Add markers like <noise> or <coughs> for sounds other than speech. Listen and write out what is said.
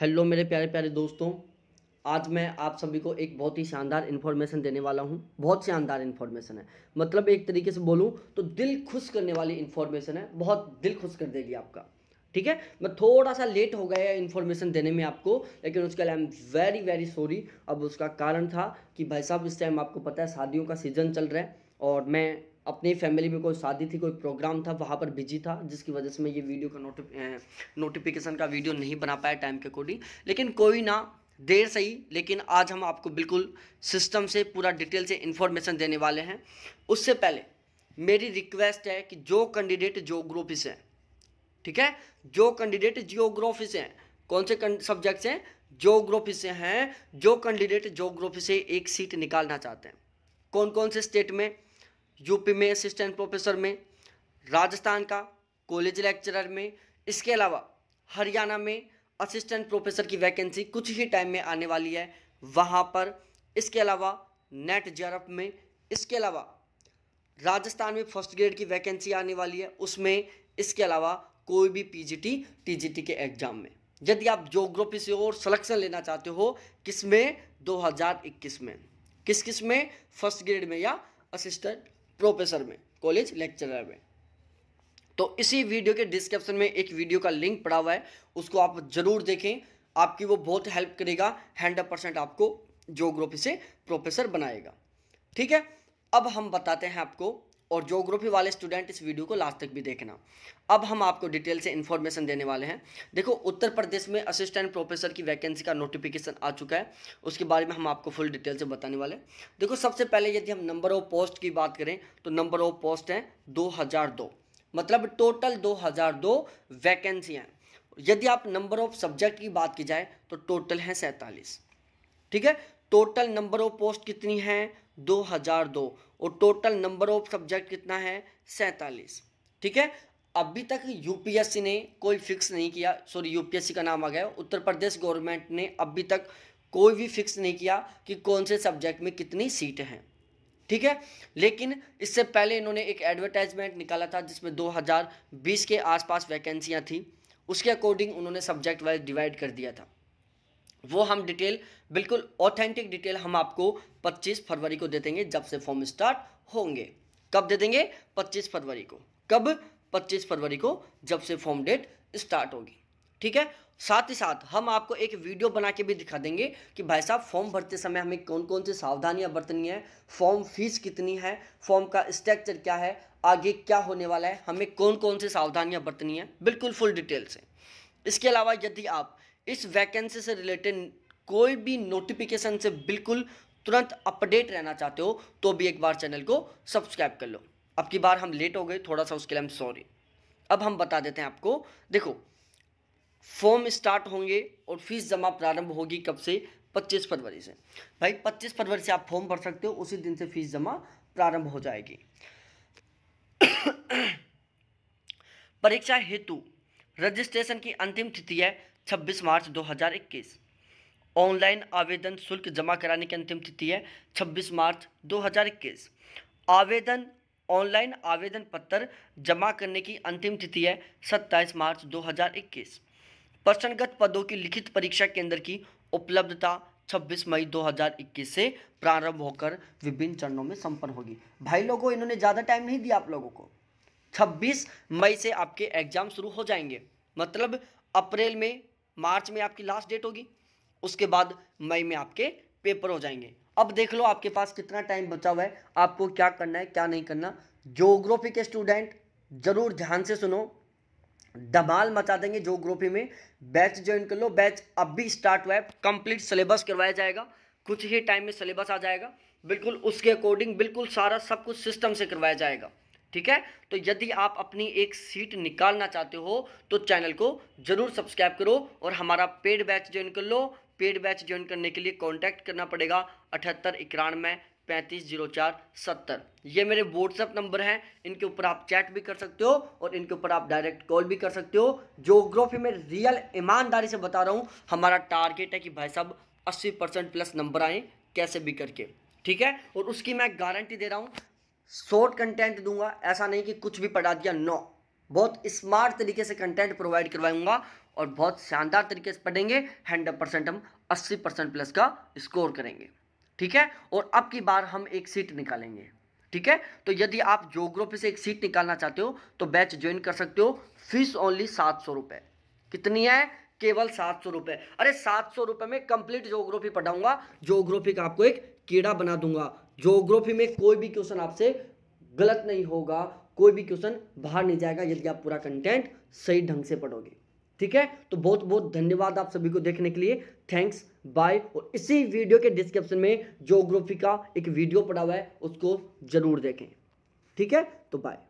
hello मेरे प्यारे प्यारे दोस्तों आज मैं आप सभी को एक बहुत ही शानदार इन्फॉर्मेशन देने वाला हूँ बहुत शानदार इन्फॉर्मेशन है मतलब एक तरीके से बोलूँ तो दिल खुश करने वाली इन्फॉर्मेशन है बहुत दिल खुश कर देगी आपका ठीक है मैं थोड़ा सा लेट हो गया इन्फॉर्मेशन देने में आपको लेकिन उसके लिए I am very very sorry अब उसका कारण था कि भाई साहब इस टाइम आपको पता है शादियों का सीज़न चल रहा है और मैं अपनी फैमिली में कोई शादी थी कोई प्रोग्राम था वहाँ पर बिजी था जिसकी वजह से मैं ये वीडियो का नोटिफ नोटिफिकेशन का वीडियो नहीं बना पाया टाइम के अकॉर्डिंग लेकिन कोई ना देर सही लेकिन आज हम आपको बिल्कुल सिस्टम से पूरा डिटेल से इन्फॉर्मेशन देने वाले हैं उससे पहले मेरी रिक्वेस्ट है कि जो कैंडिडेट जियोग्राफी से हैं ठीक है जो कैंडिडेट जियोग्राफी से हैं कौन से सब्जेक्ट से जियोग्राफी से हैं जो कैंडिडेट जियोग्राफी से एक सीट निकालना चाहते हैं कौन कौन से स्टेट में यूपी में असिस्टेंट प्रोफेसर में राजस्थान का कॉलेज लेक्चरर में इसके अलावा हरियाणा में असिस्टेंट प्रोफेसर की वैकेंसी कुछ ही टाइम में आने वाली है वहाँ पर इसके अलावा नेट जेरफ में इसके अलावा राजस्थान में फर्स्ट ग्रेड की वैकेंसी आने वाली है उसमें इसके अलावा कोई भी पीजीटी टीजीटी के एग्जाम में यदि आप जोग्राफी से और सलेक्शन लेना चाहते हो किस में 2021 में किस किस में फर्स्ट ग्रेड में या असिस्टेंट प्रोफेसर में कॉलेज लेक्चरर में तो इसी वीडियो के डिस्क्रिप्शन में एक वीडियो का लिंक पड़ा हुआ है उसको आप जरूर देखें आपकी वो बहुत हेल्प करेगा हंड्रेड परसेंट आपको जोग्राफी से प्रोफेसर बनाएगा ठीक है अब हम बताते हैं आपको और जोग्राफी वाले स्टूडेंट इस वीडियो को लास्ट तक भी देखना अब हम आपको डिटेल से इन्फॉर्मेशन देने वाले हैं देखो उत्तर प्रदेश में असिस्टेंट प्रोफेसर की वैकेंसी का नोटिफिकेशन आ चुका है उसके बारे में हम आपको फुल डिटेल से बताने वाले हैं देखो सबसे पहले यदि हम नंबर ऑफ पोस्ट की बात करें तो नंबर ऑफ पोस्ट हैं दो, दो मतलब टोटल दो हज़ार दो वैकेंसी मतलब हैं यदि आप नंबर ऑफ सब्जेक्ट की बात की जाए तो टोटल हैं सैंतालीस ठीक है टोटल नंबर ऑफ पोस्ट कितनी हैं दो हज़ार दो और टोटल नंबर ऑफ सब्जेक्ट कितना है सैंतालीस ठीक है अभी तक यूपीएससी ने कोई फिक्स नहीं किया सॉरी यूपीएससी का नाम आ गया उत्तर प्रदेश गवर्नमेंट ने अभी तक कोई भी फिक्स नहीं किया कि कौन से सब्जेक्ट में कितनी सीटें हैं ठीक है लेकिन इससे पहले इन्होंने एक एडवर्टाइजमेंट निकाला था जिसमें 2020 के आसपास वैकेंसियां थी उसके अकॉर्डिंग उन्होंने सब्जेक्ट वाइज डिवाइड कर दिया था वो हम डिटेल बिल्कुल ऑथेंटिक डिटेल हम आपको 25 फरवरी को दे देंगे जब से फॉर्म स्टार्ट होंगे कब दे देंगे 25 फरवरी को कब 25 फरवरी को जब से फॉर्म डेट स्टार्ट होगी ठीक है साथ ही साथ हम आपको एक वीडियो बना के भी दिखा देंगे कि भाई साहब फॉर्म भरते समय हमें कौन कौन सी सावधानियां बरतनी है फॉर्म फीस कितनी है फॉर्म का स्ट्रक्चर क्या है आगे क्या होने वाला है हमें कौन कौन सी सावधानियां बरतनी है बिल्कुल फुल डिटेल से इसके अलावा यदि आप इस वैकेंसी से रिलेटेड कोई भी नोटिफिकेशन से बिल्कुल तुरंत अपडेट रहना चाहते हो तो भी एक बार चैनल को सब्सक्राइब कर लो अब की बार हम लेट हो गए थोड़ा सा उसके लिए हम सॉरी अब हम बता देते हैं आपको देखो फॉर्म स्टार्ट होंगे और फीस जमा प्रारंभ होगी कब से 25 फरवरी से भाई 25 फरवरी से आप फॉर्म भर सकते हो उसी दिन से फीस जमा प्रारंभ हो जाएगी <coughs> परीक्षा हेतु रजिस्ट्रेशन की अंतिम तिथि है 26 मार्च 2021 ऑनलाइन आवेदन शुल्क जमा कराने की अंतिम तिथि है 26 मार्च 2021 आवेदन ऑनलाइन आवेदन पत्र जमा करने की अंतिम तिथि है 27 मार्च 2021 प्रश्नगत पदों की लिखित परीक्षा केंद्र की उपलब्धता 26 मई 2021 से प्रारंभ होकर विभिन्न चरणों में संपन्न होगी भाई लोगों इन्होंने ज़्यादा टाइम नहीं दिया आप लोगों को 26 मई से आपके एग्जाम शुरू हो जाएंगे मतलब अप्रैल में मार्च में आपकी लास्ट डेट होगी उसके बाद मई में आपके पेपर हो जाएंगे अब देख लो आपके पास कितना टाइम बचा हुआ है आपको क्या करना है क्या नहीं करना जोग्राफी के स्टूडेंट ज़रूर ध्यान से सुनो धमाल मचा देंगे जोग्राफी में बैच ज्वाइन कर लो बैच अब भी स्टार्ट हुआ है कंप्लीट सिलेबस करवाया जाएगा कुछ ही टाइम में सिलेबस आ जाएगा बिल्कुल उसके अकॉर्डिंग बिल्कुल सारा सब कुछ सिस्टम से करवाया जाएगा ठीक है तो यदि आप अपनी एक सीट निकालना चाहते हो तो चैनल को जरूर सब्सक्राइब करो और हमारा पेड बैच ज्वाइन कर लो पेड बैच ज्वाइन करने के लिए कॉन्टैक्ट करना पड़ेगा अठहत्तर इक्यानवे पैंतीस जीरो चार सत्तर ये मेरे व्हाट्सएप नंबर हैं इनके ऊपर आप चैट भी कर सकते हो और इनके ऊपर आप डायरेक्ट कॉल भी कर सकते हो जोग्राफी में रियल ईमानदारी से बता रहा हूँ हमारा टारगेट है कि भाई साहब अस्सी परसेंट प्लस नंबर आए कैसे भी करके ठीक है और उसकी मैं गारंटी दे रहा हूँ शॉर्ट कंटेंट दूंगा ऐसा नहीं कि कुछ भी पढ़ा दिया नो बहुत स्मार्ट तरीके से कंटेंट प्रोवाइड करवाऊंगा और बहुत शानदार तरीके से पढ़ेंगे हंड्रेड परसेंट हम अस्सी परसेंट प्लस का स्कोर करेंगे ठीक है और अब की बार हम एक सीट निकालेंगे ठीक है तो यदि आप जोग्राफी से एक सीट निकालना चाहते हो तो बैच ज्वाइन कर सकते हो फीस ओनली सात सौ कितनी है केवल सात सौ अरे सात सौ में कंप्लीट जोग्राफी पढ़ाऊंगा जोग्राफी का आपको एक कीड़ा बना दूंगा जोग्राफी में कोई भी क्वेश्चन आपसे गलत नहीं होगा कोई भी क्वेश्चन बाहर नहीं जाएगा यदि आप पूरा कंटेंट सही ढंग से पढ़ोगे ठीक है तो बहुत बहुत धन्यवाद आप सभी को देखने के लिए थैंक्स बाय और इसी वीडियो के डिस्क्रिप्शन में जोग्राफी का एक वीडियो पड़ा हुआ है उसको जरूर देखें ठीक है तो बाय